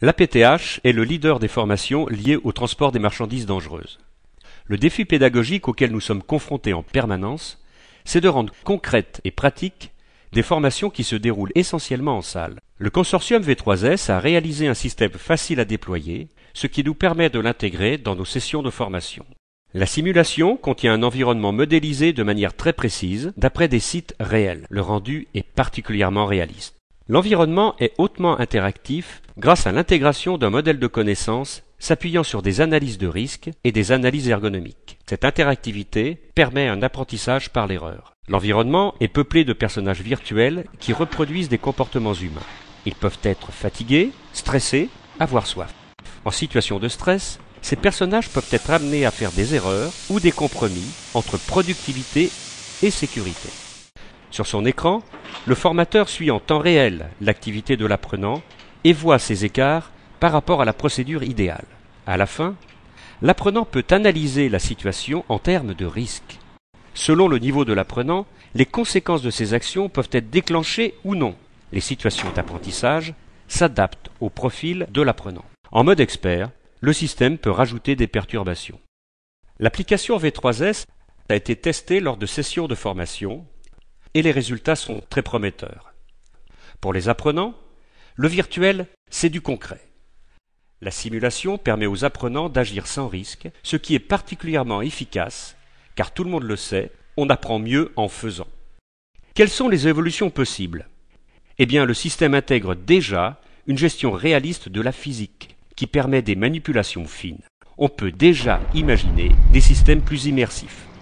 L'APTH est le leader des formations liées au transport des marchandises dangereuses. Le défi pédagogique auquel nous sommes confrontés en permanence, c'est de rendre concrètes et pratiques des formations qui se déroulent essentiellement en salle. Le consortium V3S a réalisé un système facile à déployer, ce qui nous permet de l'intégrer dans nos sessions de formation. La simulation contient un environnement modélisé de manière très précise, d'après des sites réels. Le rendu est particulièrement réaliste. L'environnement est hautement interactif grâce à l'intégration d'un modèle de connaissance s'appuyant sur des analyses de risque et des analyses ergonomiques. Cette interactivité permet un apprentissage par l'erreur. L'environnement est peuplé de personnages virtuels qui reproduisent des comportements humains. Ils peuvent être fatigués, stressés, avoir soif. En situation de stress, ces personnages peuvent être amenés à faire des erreurs ou des compromis entre productivité et sécurité. Sur son écran, le formateur suit en temps réel l'activité de l'apprenant et voit ses écarts par rapport à la procédure idéale. À la fin, l'apprenant peut analyser la situation en termes de risque. Selon le niveau de l'apprenant, les conséquences de ses actions peuvent être déclenchées ou non. Les situations d'apprentissage s'adaptent au profil de l'apprenant. En mode expert, le système peut rajouter des perturbations. L'application V3S a été testée lors de sessions de formation et les résultats sont très prometteurs. Pour les apprenants, le virtuel, c'est du concret. La simulation permet aux apprenants d'agir sans risque, ce qui est particulièrement efficace, car tout le monde le sait, on apprend mieux en faisant. Quelles sont les évolutions possibles Eh bien, le système intègre déjà une gestion réaliste de la physique, qui permet des manipulations fines. On peut déjà imaginer des systèmes plus immersifs.